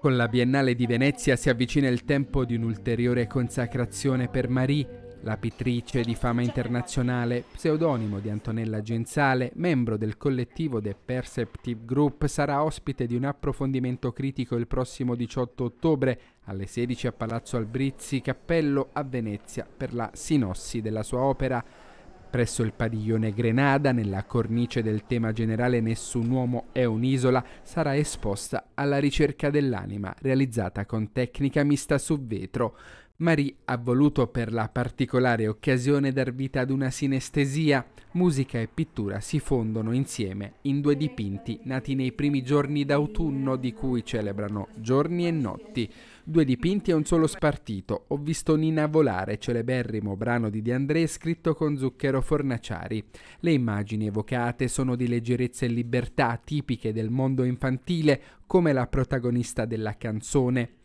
Con la Biennale di Venezia si avvicina il tempo di un'ulteriore consacrazione per Marie, la pittrice di fama internazionale, pseudonimo di Antonella Genzale, membro del collettivo The Perceptive Group, sarà ospite di un approfondimento critico il prossimo 18 ottobre alle 16 a Palazzo Albrizzi, Cappello a Venezia per la sinossi della sua opera. Presso il padiglione Grenada, nella cornice del tema generale Nessun uomo è un'isola, sarà esposta alla ricerca dell'anima, realizzata con tecnica mista su vetro. Marie ha voluto per la particolare occasione dar vita ad una sinestesia. Musica e pittura si fondono insieme in due dipinti nati nei primi giorni d'autunno di cui celebrano giorni e notti. Due dipinti e un solo spartito. Ho visto Nina volare, celeberrimo brano di De André scritto con Zucchero Fornaciari. Le immagini evocate sono di leggerezza e libertà tipiche del mondo infantile, come la protagonista della canzone.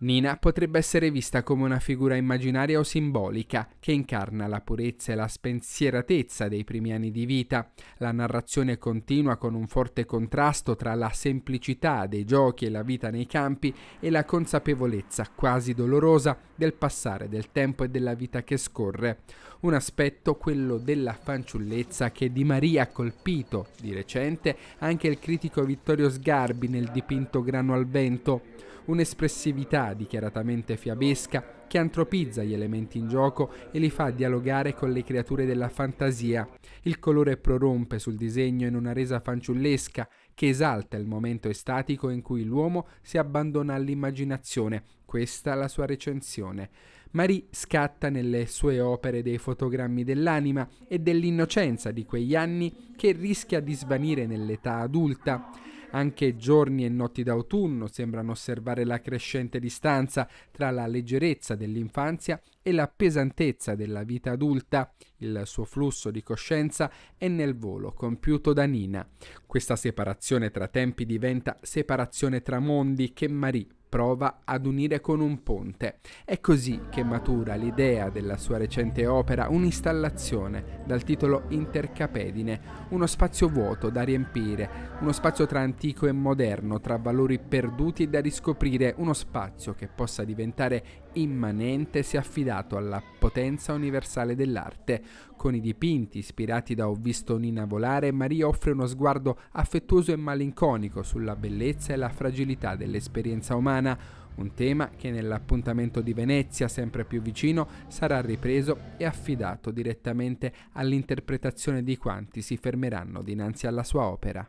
Nina potrebbe essere vista come una figura immaginaria o simbolica che incarna la purezza e la spensieratezza dei primi anni di vita. La narrazione continua con un forte contrasto tra la semplicità dei giochi e la vita nei campi e la consapevolezza quasi dolorosa del passare del tempo e della vita che scorre. Un aspetto, quello della fanciullezza, che Di Maria ha colpito di recente anche il critico Vittorio Sgarbi nel dipinto Grano al vento un'espressività dichiaratamente fiabesca che antropizza gli elementi in gioco e li fa dialogare con le creature della fantasia. Il colore prorompe sul disegno in una resa fanciullesca che esalta il momento estatico in cui l'uomo si abbandona all'immaginazione. Questa la sua recensione. Marie scatta nelle sue opere dei fotogrammi dell'anima e dell'innocenza di quegli anni che rischia di svanire nell'età adulta. Anche giorni e notti d'autunno sembrano osservare la crescente distanza tra la leggerezza dell'infanzia e la pesantezza della vita adulta. Il suo flusso di coscienza è nel volo compiuto da Nina. Questa separazione tra tempi diventa separazione tra mondi che Marie prova ad unire con un ponte. È così che matura l'idea della sua recente opera un'installazione dal titolo Intercapedine, uno spazio vuoto da riempire, uno spazio tra antico e moderno, tra valori perduti e da riscoprire, uno spazio che possa diventare immanente si è affidato alla potenza universale dell'arte. Con i dipinti ispirati da Ho visto Nina volare, Maria offre uno sguardo affettuoso e malinconico sulla bellezza e la fragilità dell'esperienza umana, un tema che nell'appuntamento di Venezia sempre più vicino sarà ripreso e affidato direttamente all'interpretazione di quanti si fermeranno dinanzi alla sua opera.